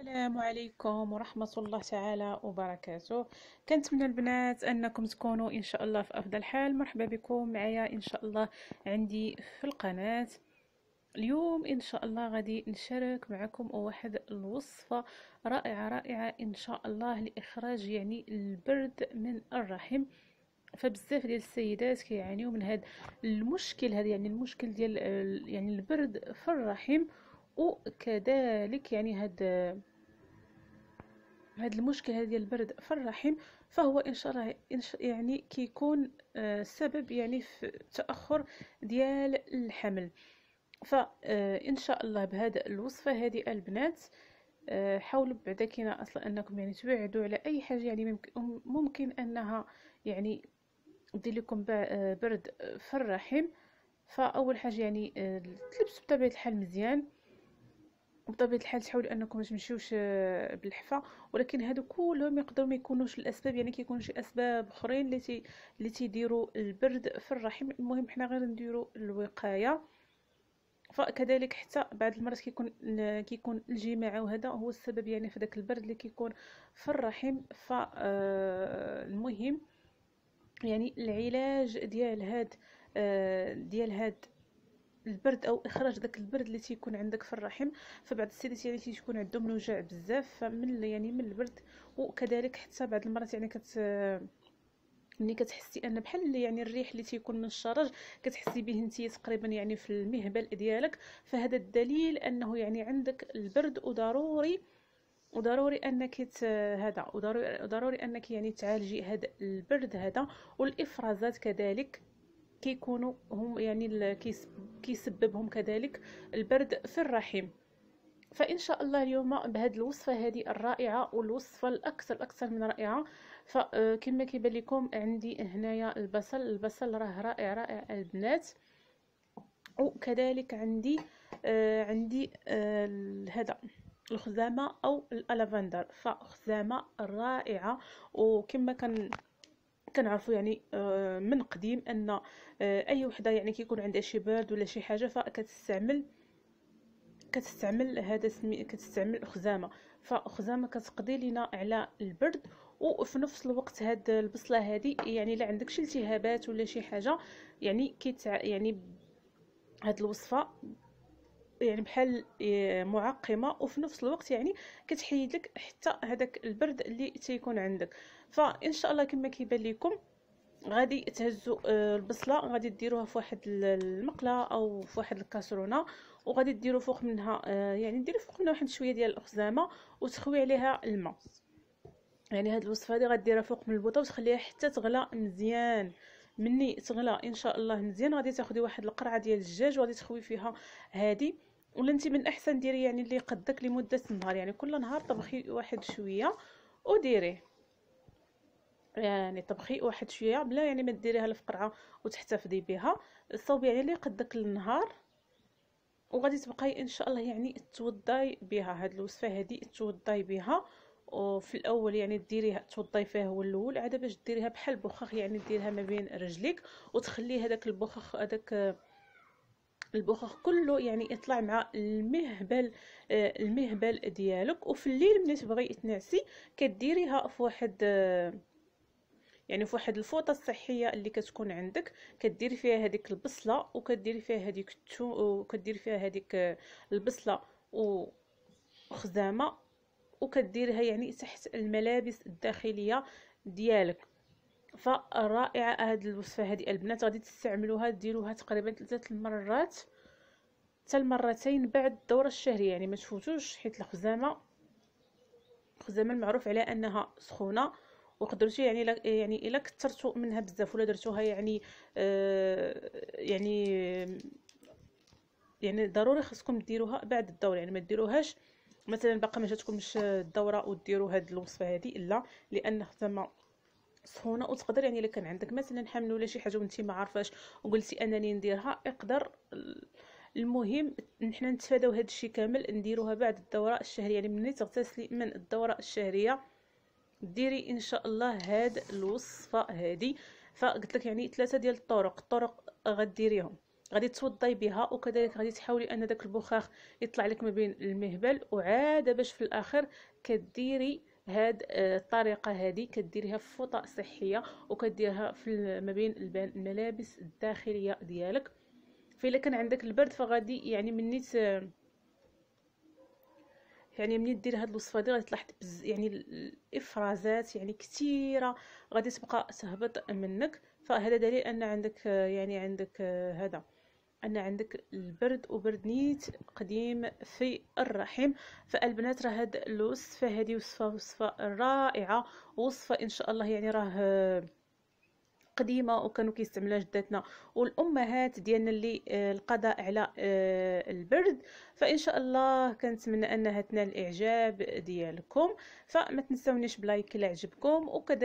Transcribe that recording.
السلام عليكم ورحمة الله تعالى وبركاته كنتمنى البنات أنكم تكونوا إن شاء الله في أفضل حال مرحبا بكم معايا إن شاء الله عندي في القناة اليوم إن شاء الله غادي نشارك معكم واحد الوصفة رائعة رائعة إن شاء الله لإخراج يعني البرد من الرحم فبزاف ديال السيدات كيعانيو من هذا المشكل هذا يعني المشكل ديال يعني البرد في الرحم وكذلك يعني هاد هذا المشكل هذا ديال البرد في الرحم فهو ان شاء الله يعني كيكون آه، سبب يعني في تاخر ديال الحمل فان آه، شاء الله بهذا الوصفه هذه البنات آه، حاولوا بعدا كينا اصلا انكم يعني تبعدوا على اي حاجه يعني ممكن, ممكن انها يعني دير لكم برد في الرحم فاول حاجه يعني تلبسوا بطبيعه الحال مزيان وبطبيعه الحال تحاولوا انكم ما تمشيوش آه، بالحفه ولكن هادو كلهم يقدروا ما يكونوش الاسباب يعني كيكونوا شي اسباب اخرين اللي تي اللي تيديروا البرد في الرحم المهم حنا غير نديروا الوقايه فكذلك حتى بعض المرات كيكون كيكون الجماع وهذا هو السبب يعني في داك البرد اللي كيكون في الرحم فالمهم آه، يعني العلاج ديال هاد آه، ديال هاد البرد او اخراج داك البرد اللي تيكون عندك في الرحم فبعض السيدات يعني تيكون عندهم الوجع بزاف من يعني من البرد وكذلك حتى بعض المرات يعني كت ملي كتحسي ان بحال يعني الريح اللي تيكون من الشرج كتحسي به انت تقريبا يعني في المهبل ديالك فهذا الدليل انه يعني عندك البرد وضروري وضروري انك هذا وضروري ضروري انك يعني تعالجي هذا البرد هذا والافرازات كذلك كيكونوا هم يعني كيسببهم كذلك البرد في الرحم فان شاء الله اليوم بهذه الوصفه هذه الرائعه والوصفه الاكثر اكثر من رائعه فكما آه، كيبان لكم عندي هنايا البصل البصل راه رائع رائع البنات وكذلك عندي آه، عندي آه، هذا الخزامه او الالافندر فخزامه رائعه وكما كان كنعرفوا يعني آه، من قديم ان آه، اي وحده يعني كيكون عندها شي برد ولا شي حاجه فكتستعمل كتستعمل هذا سمي كتستعمل خزامه فخزامه كتقضي لنا على البرد وفي نفس الوقت هاد البصله هذه يعني لا عندك شي التهابات ولا شي حاجه يعني كيتع يعني هاد الوصفه يعني بحال آه، معقمه وفي نفس الوقت يعني كتحيد لك حتى هذاك البرد اللي تيكون عندك فان شاء الله كما كيبان لكم غادي تهزوا آه، البصله غادي ديروها في واحد المقله او في واحد الكاسرونه وغادي ديروا فوق منها آه، يعني ديروا فوق منها واحد شويه ديال الخزامه وتخوي عليها الماء يعني هذه الوصفه هادي غديرها فوق من البوطه وتخليها حتى تغلى مزيان مني تغلى ان شاء الله مزيان غادي تاخدي واحد القرعه ديال الدجاج وغادي تخوي فيها هذه ولا انت من الاحسن ديري يعني اللي قدك لمده النهار يعني كل نهار طبخي واحد شويه وديريه يعني طبخي واحد شويه بلا يعني ما ديريها الفقرعه وتحتفظي بها صوبي يعني اللي قدك النهار وغادي تبقاي ان شاء الله يعني توضاي بها هاد الوصفه هادي توضاي بها وفي الاول يعني ديريها توضاي فيها هو الاول عاد باش ديريها بحال بخاخ يعني ديرها ما بين رجليك وتخلي هذاك البخاخ هذاك البخاخ كله يعني يطلع مع المهبل آه، المهبل ديالك وفي الليل ملي تبغي تنعسي كديريها في واحد آه، يعني في واحد الفوطه الصحيه اللي كتكون عندك كديري فيها هذيك البصله وكديري فيها هذيك التو وكديري فيها هذيك آه، البصله وخزامه وكديرها يعني تحت الملابس الداخليه ديالك فرائعه هاد الوصفه هادي البنات غادي تستعملوها ديروها تقريبا ثلاثه المرات حتى المرتين بعد الدوره الشهريه يعني ما تفوتوش حيت الخزامه الخزامه المعروف على انها سخونه وقدرتو يعني يعني الا كثرتوا منها بزاف ولا درتوها يعني آه يعني يعني ضروري خصكم ديروها بعد الدوره يعني ما ديروهاش مثلا باقا ما جاتكمش الدوره وديروا هاد الوصفه هذه الا لان زعما سخونه وتقدر يعني الا كان عندك مثلا حمل ولا شي حاجه وانت ما عارفاش وقلتي انني نديرها اقدر المهم نحنا نتفاداو هذا الشيء كامل نديروها بعد الدوره الشهريه يعني ملي تغتسلي من الدوره الشهريه ديري ان شاء الله هاد الوصفه هذه فقلت لك يعني ثلاثه ديال الطرق الطرق غديريهم غادي توضي بها وكذلك غادي تحاولي ان داك البخاخ يطلع لك ما بين المهبل وعاده باش في الاخر كديري هاد آه، الطريقه هذه كديريها في فوطه صحيه وكديرها في ما بين الملابس الداخليه ديالك فإلا كان عندك البرد فغادي يعني مني يعني مني دير هاد الوصفه دي غادي تلاحظ بز يعني الافرازات يعني كثيره غادي تبقى تهبط منك فهذا دليل ان عندك آه، يعني عندك آه، هذا أن عندك البرد وبرد نيت قديم في الرحم فالبنات راه هاد الوصفة هادي وصفة وصفة رائعة وصفة إن شاء الله يعني راه قديمه وكانوا كيستعملوها جداتنا والامهات ديالنا اللي آه، القضاء على آه، البرد فان شاء الله كنتمنى انها تنال الاعجاب ديالكم فما تنسونيش بلايك الا عجبكم وكذلك